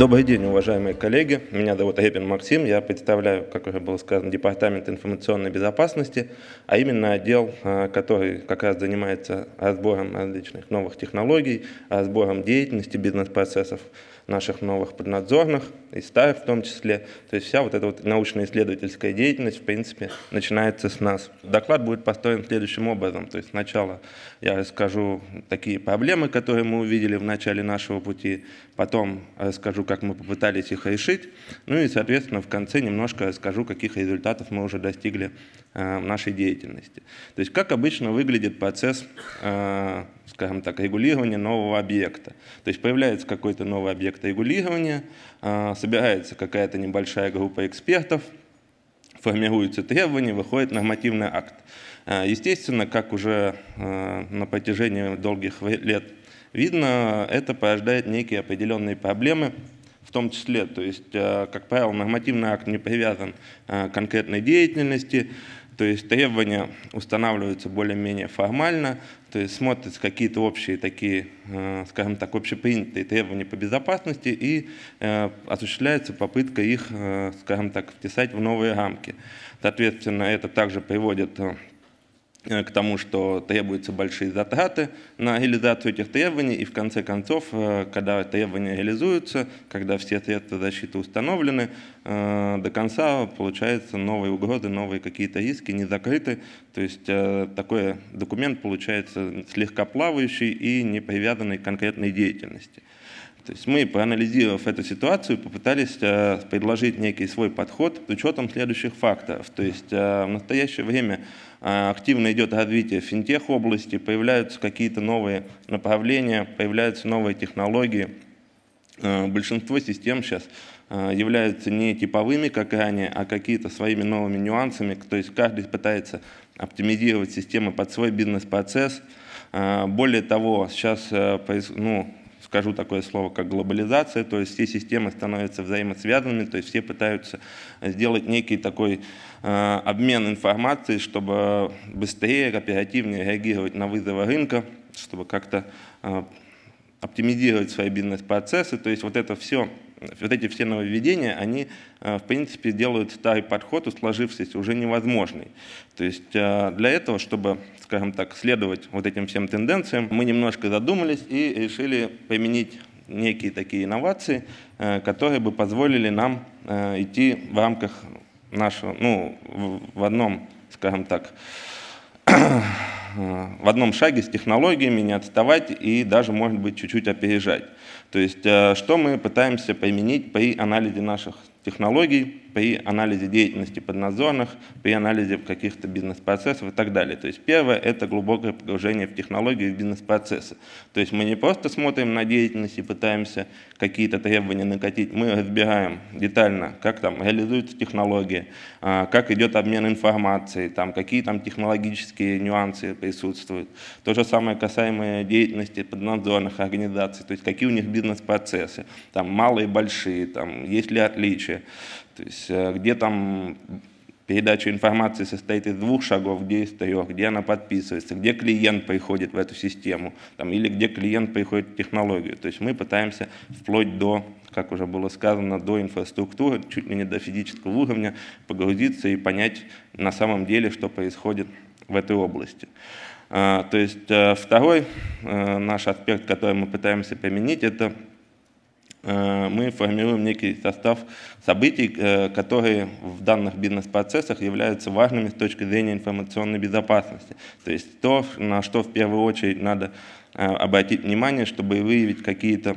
Добрый день, уважаемые коллеги. Меня зовут Репин Максим. Я представляю, как уже было сказано, Департамент информационной безопасности, а именно отдел, а, который как раз занимается разбором различных новых технологий, разбором деятельности бизнес-процессов наших новых поднадзорных – и СТАР в том числе. То есть вся вот эта вот научно-исследовательская деятельность, в принципе, начинается с нас. Доклад будет построен следующим образом. То есть сначала я расскажу такие проблемы, которые мы увидели в начале нашего пути, потом расскажу, как мы попытались их решить, ну и, соответственно, в конце немножко расскажу, каких результатов мы уже достигли э, в нашей деятельности. То есть как обычно выглядит процесс э, скажем так, регулирования нового объекта. То есть появляется какой-то новый объект регулирования, э, собирается какая-то небольшая группа экспертов, формируются требования, выходит нормативный акт. Э, естественно, как уже э, на протяжении долгих лет видно, это порождает некие определенные проблемы, в том числе, то есть, э, как правило, нормативный акт не привязан к конкретной деятельности, то есть требования устанавливаются более-менее формально, то есть смотрятся какие-то общие такие, э, скажем так, общепринятые требования по безопасности и э, осуществляется попытка их, э, скажем так, втесать в новые рамки. Соответственно, это также приводит Э, к тому, что требуются большие затраты на реализацию этих требований, и в конце концов, э, когда требования реализуются, когда все средства защиты установлены, э, до конца получается новые угрозы, новые какие-то риски не закрыты, то есть такой документ получается слегка плавающий и не привязанный к конкретной деятельности. То есть мы, проанализировав эту ситуацию, попытались э, предложить некий свой подход с учетом следующих факторов. То есть э, в настоящее время э, активно идет развитие финтех-области, появляются какие-то новые направления, появляются новые технологии. Большинство систем сейчас являются не типовыми, как ранее, а какие-то своими новыми нюансами. То есть каждый пытается оптимизировать системы под свой бизнес-процесс. Более того, сейчас ну, скажу такое слово, как глобализация, то есть все системы становятся взаимосвязанными, то есть все пытаются сделать некий такой э, обмен информацией, чтобы быстрее, оперативнее реагировать на вызовы рынка, чтобы как-то э, оптимизировать свои бизнес-процессы, то есть вот это все вот эти все нововведения, они, э, в принципе, делают старый подход, сложившийся, уже невозможный. То есть э, для этого, чтобы, скажем так, следовать вот этим всем тенденциям, мы немножко задумались и решили применить некие такие инновации, э, которые бы позволили нам идти в рамках нашего, ну, в одном, скажем так, Э, в одном шаге с технологиями, не отставать и даже, может быть, чуть-чуть опережать. То есть, э, что мы пытаемся применить при анализе наших технологий при анализе деятельности подназорных, при анализе каких-то бизнес-процессов и так далее. То есть первое – это глубокое погружение в технологии и бизнес-процессы. То есть мы не просто смотрим на деятельность и пытаемся какие-то требования накатить, мы разбираем детально, как там реализуются технологии, а, как идет обмен информацией, там, какие там технологические нюансы присутствуют. То же самое касаемо деятельности поднадзорных организаций, то есть какие у них бизнес-процессы, там малые, большие, там есть ли отличия. То есть э, где там передача информации состоит из двух шагов, где из трех, где она подписывается, где клиент приходит в эту систему, там, или где клиент приходит в технологию. То есть мы пытаемся вплоть до, как уже было сказано, до инфраструктуры, чуть ли не до физического уровня, погрузиться и понять на самом деле, что происходит в этой области. А, то есть э, второй э, наш аспект, который мы пытаемся применить, это Э, мы формируем некий состав событий, э, которые в данных бизнес-процессах являются важными с точки зрения информационной безопасности. То есть то, на что в первую очередь надо э, обратить внимание, чтобы выявить какие-то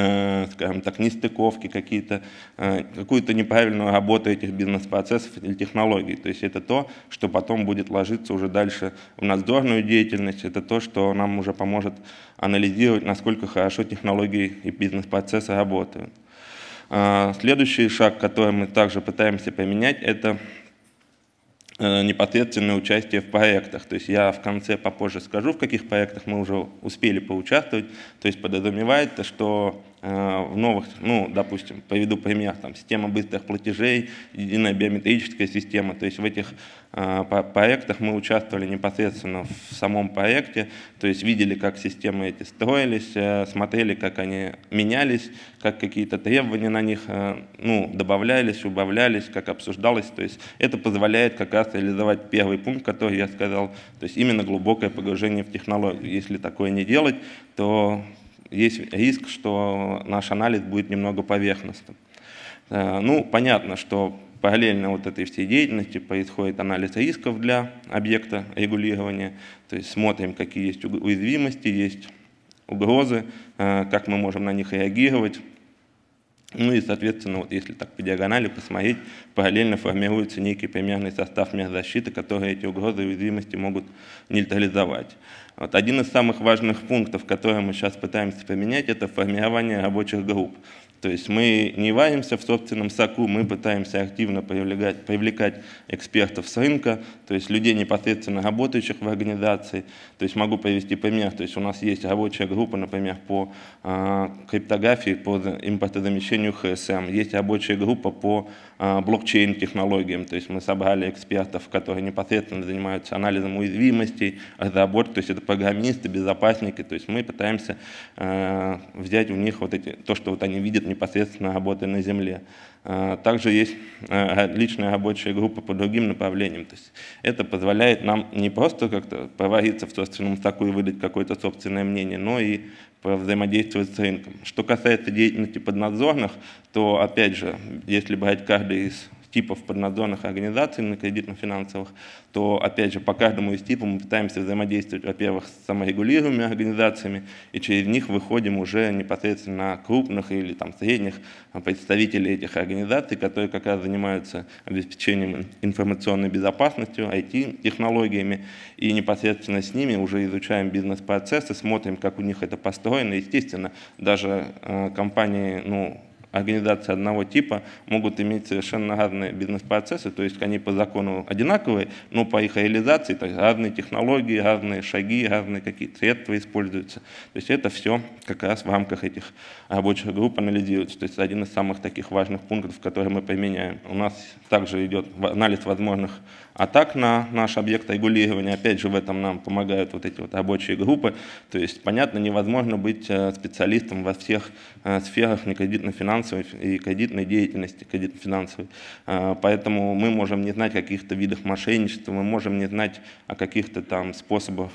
Э, скажем так, нестыковки, какие-то, э, какую-то неправильную работу этих бизнес-процессов или технологий. То есть это то, что потом будет ложиться уже дальше в надзорную деятельность, это то, что нам уже поможет анализировать, насколько хорошо технологии и бизнес-процессы работают. Э, следующий шаг, который мы также пытаемся поменять это Э, непосредственное участие в проектах. То есть я в конце попозже скажу, в каких проектах мы уже успели поучаствовать. То есть подразумевает что Э, в новых, ну, допустим, поведу пример, там, система быстрых платежей, единая биометрическая система, то есть в этих э, проектах мы участвовали непосредственно в самом проекте, то есть видели, как системы эти строились, э, смотрели, как они менялись, как какие-то требования на них, э, ну, добавлялись, убавлялись, как обсуждалось, то есть это позволяет как раз реализовать первый пункт, который я сказал, то есть именно глубокое погружение в технологию. Если такое не делать, то есть риск, что наш анализ будет немного поверхностным. Э, ну, понятно, что параллельно вот этой всей деятельности происходит анализ рисков для объекта регулирования, то есть смотрим, какие есть уязвимости, есть угрозы, э, как мы можем на них реагировать, ну и, соответственно, вот если так по диагонали посмотреть, параллельно формируется некий примерный состав мер защиты, которые эти угрозы и уязвимости могут нейтрализовать. Вот один из самых важных пунктов, который мы сейчас пытаемся поменять, это формирование рабочих групп. То есть мы не варимся в собственном соку, мы пытаемся активно привлекать, привлекать экспертов с рынка, то есть людей, непосредственно работающих в организации. То есть могу привести пример, то есть у нас есть рабочая группа, например, по э, криптографии, по импортозамещению ХСМ, есть рабочая группа по э, а, блокчейн-технологиям, то есть мы собрали экспертов, которые непосредственно занимаются анализом уязвимостей, разработкой, то есть это программисты, безопасники, то есть мы пытаемся э, взять у них вот эти, то, что вот они видят непосредственно работы на земле. А, также есть а, личная рабочая группа по другим направлениям. То есть это позволяет нам не просто как-то провариться в собственном соку и выдать какое-то собственное мнение, но и взаимодействовать с рынком. Что касается деятельности поднадзорных, то, опять же, если брать каждый из типов поднадзорных организаций на кредитно-финансовых, то, опять же, по каждому из типов мы пытаемся взаимодействовать, во-первых, с саморегулируемыми организациями, и через них выходим уже непосредственно на крупных или там, средних представителей этих организаций, которые как раз занимаются обеспечением информационной безопасностью, IT-технологиями, и непосредственно с ними уже изучаем бизнес-процессы, смотрим, как у них это построено. Естественно, даже э, компании, ну, организации одного типа могут иметь совершенно разные бизнес-процессы, то есть они по закону одинаковые, но по их реализации так, разные технологии, разные шаги, разные какие средства используются. То есть это все как раз в рамках этих рабочих групп анализируется. То есть один из самых таких важных пунктов, которые мы применяем. У нас также идет анализ возможных атак на наш объект регулирования. Опять же, в этом нам помогают вот эти вот рабочие группы. То есть, понятно, невозможно быть э, специалистом во всех э, сферах некредитно-финансовых финансовой и кредитной деятельности, кредитно-финансовой. А, поэтому мы можем не знать о каких-то видах мошенничества, мы можем не знать о каких-то там способах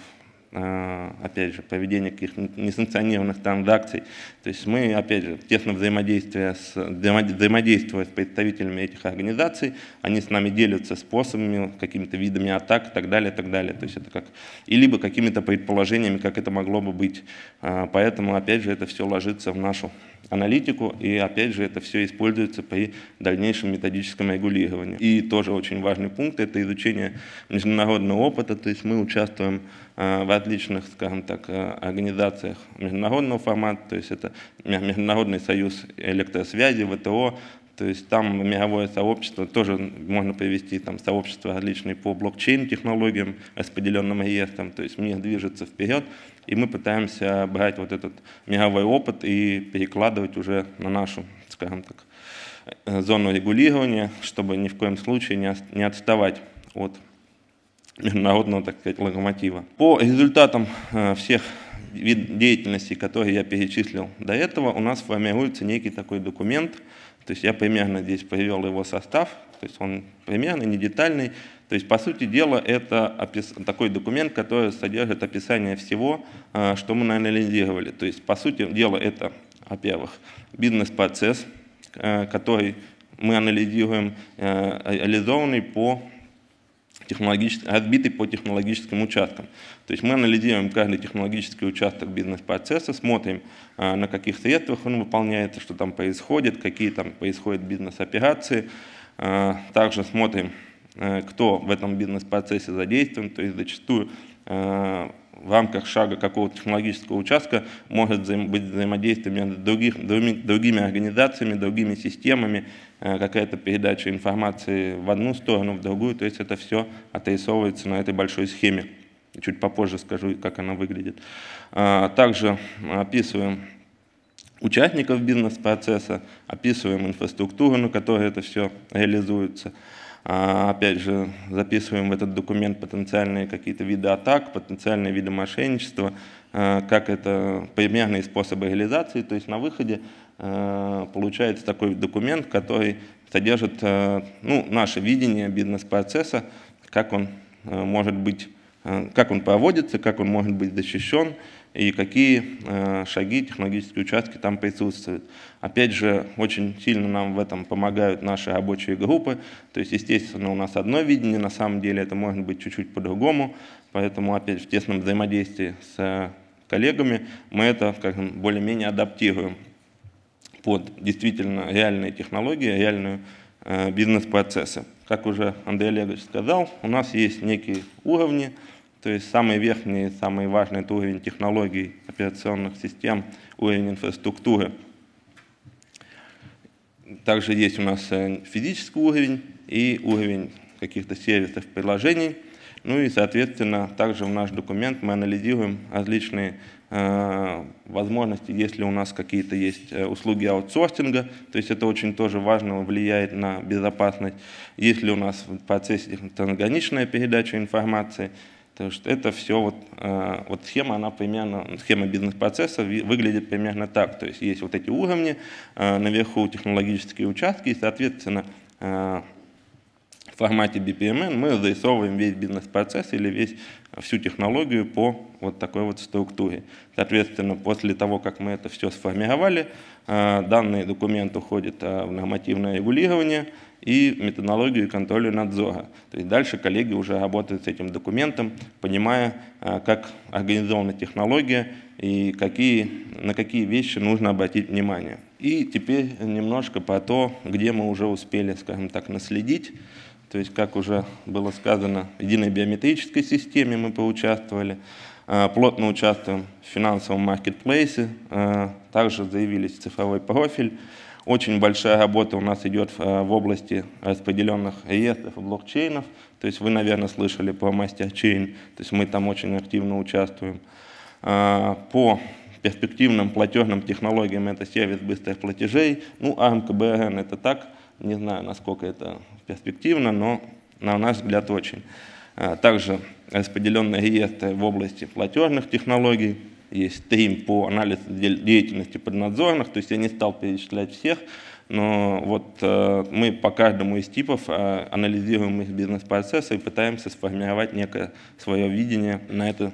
Э, опять же, поведение каких-то несанкционированных транзакций. То есть мы, опять же, тесно взаимодействуя с, взаимодействуя с представителями этих организаций, они с нами делятся способами, какими-то видами атак и так далее, и так далее. То есть это как, и либо какими-то предположениями, как это могло бы быть. Э, поэтому, опять же, это все ложится в нашу аналитику, и опять же это все используется при дальнейшем методическом регулировании. И тоже очень важный пункт – это изучение международного опыта, то есть мы участвуем Э, в отличных, скажем так, э, организациях международного формата, то есть это Международный союз электросвязи, ВТО, то есть там мировое сообщество, тоже можно привести там сообщество различные по блокчейн-технологиям, распределенным реестрам, то есть мир движется вперед, и мы пытаемся брать вот этот мировой опыт и перекладывать уже на нашу, скажем так, э, зону регулирования, чтобы ни в коем случае не отставать от международного так сказать, локомотива. По результатам э, всех вид деятельности, которые я перечислил до этого, у нас формируется некий такой документ, то есть я примерно здесь привел его состав, то есть он примерно не детальный, то есть по сути дела это такой документ, который содержит описание всего, э, что мы анализировали. То есть по сути дела это, во-первых, бизнес-процесс, э, который мы анализируем, реализованный по технологически, отбиты по технологическим участкам. То есть мы анализируем каждый технологический участок бизнес-процесса, смотрим, а, на каких средствах он выполняется, что там происходит, какие там происходят бизнес-операции. А, также смотрим, э, кто в этом бизнес-процессе задействован, то есть зачастую а, в рамках шага какого-то технологического участка может быть взаимодействие между других, другими, другими организациями, другими системами, э, какая-то передача информации в одну сторону, в другую. То есть это все отрисовывается на этой большой схеме. Чуть попозже скажу, как она выглядит. А, также описываем участников бизнес-процесса, описываем инфраструктуру, на которой это все реализуется – а, опять же, записываем в этот документ потенциальные какие-то виды атак, потенциальные виды мошенничества, а, как это примерные способы реализации. То есть на выходе а, получается такой документ, который содержит ну, наше видение бизнес-процесса, как он может быть, как он проводится, как он может быть защищен, и какие э, шаги, технологические участки там присутствуют. Опять же, очень сильно нам в этом помогают наши рабочие группы. То есть, естественно, у нас одно видение, на самом деле это может быть чуть-чуть по-другому. Поэтому, опять в тесном взаимодействии с э, коллегами мы это более-менее адаптируем под действительно реальные технологии, реальные э, бизнес-процессы. Как уже Андрей Олегович сказал, у нас есть некие уровни, то есть самый верхний, самый важный – это уровень технологий операционных систем, уровень инфраструктуры. Также есть у нас э, физический уровень и уровень каких-то сервисов, приложений. Ну и, соответственно, также в наш документ мы анализируем различные э, возможности, если у нас какие-то есть э, услуги аутсорсинга, то есть это очень тоже важно, влияет на безопасность. Если у нас в процессе трансграничная передача информации, то есть это все вот, э, вот схема, она примерно, схема бизнес-процесса выглядит примерно так. То есть есть вот эти уровни, э, наверху технологические участки, и, соответственно, э, в формате BPMN мы зарисовываем весь бизнес-процесс или весь, всю технологию по вот такой вот структуре. Соответственно, после того, как мы это все сформировали, э, данный документ уходит э, в нормативное регулирование и методологию контроля надзора. То есть дальше коллеги уже работают с этим документом, понимая, э, как организована технология и какие, на какие вещи нужно обратить внимание. И теперь немножко про то, где мы уже успели, скажем так, наследить. То есть, как уже было сказано, в единой биометрической системе мы поучаствовали, а, плотно участвуем в финансовом маркетплейсе, а, также заявились в цифровой профиль. Очень большая работа у нас идет а, в области распределенных реестров и блокчейнов. То есть вы, наверное, слышали про мастерчейн. То есть мы там очень активно участвуем. По перспективным платежным технологиям это сервис быстрых платежей. Ну, а МКБРН это так – не знаю, насколько это перспективно, но на наш взгляд очень. А, также распределенные реестры в области платежных технологий. Есть стрим по анализу деятельности поднадзорных, то есть я не стал перечислять всех, но вот э, мы по каждому из типов э, анализируем их бизнес-процессы и пытаемся сформировать некое свое видение на эту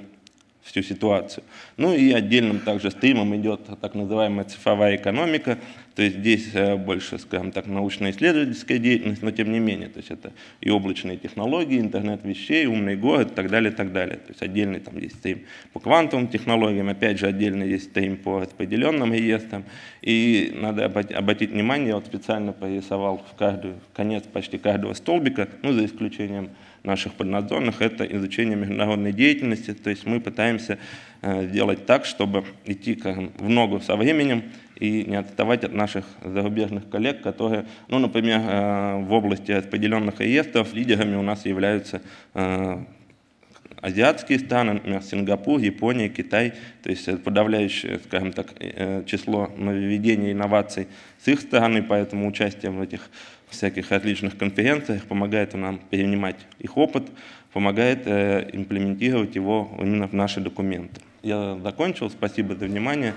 всю ситуацию. Ну и отдельным также стримом идет так называемая цифровая экономика, то есть здесь э, больше, скажем так, научно-исследовательская деятельность, но тем не менее, то есть это и облачные технологии, интернет вещей, умный город и так далее, и так далее. То есть отдельный там есть стрим по квантовым технологиям, опять же отдельно есть стрим по распределенным реестрам. И надо обратить внимание, я вот специально порисовал в, каждую, в конец почти каждого столбика, ну за исключением наших поднадзорных, это изучение международной деятельности. То есть мы пытаемся э, сделать так, чтобы идти как в ногу со временем и не отставать от наших зарубежных коллег, которые, ну, например, в области распределенных реестров лидерами у нас являются азиатские страны, например, Сингапур, Япония, Китай, то есть подавляющее, скажем так, число нововведений инноваций с их стороны, поэтому участие в этих всяких различных конференциях помогает нам перенимать их опыт, помогает э, имплементировать его именно в наши документы. Я закончил, спасибо за внимание.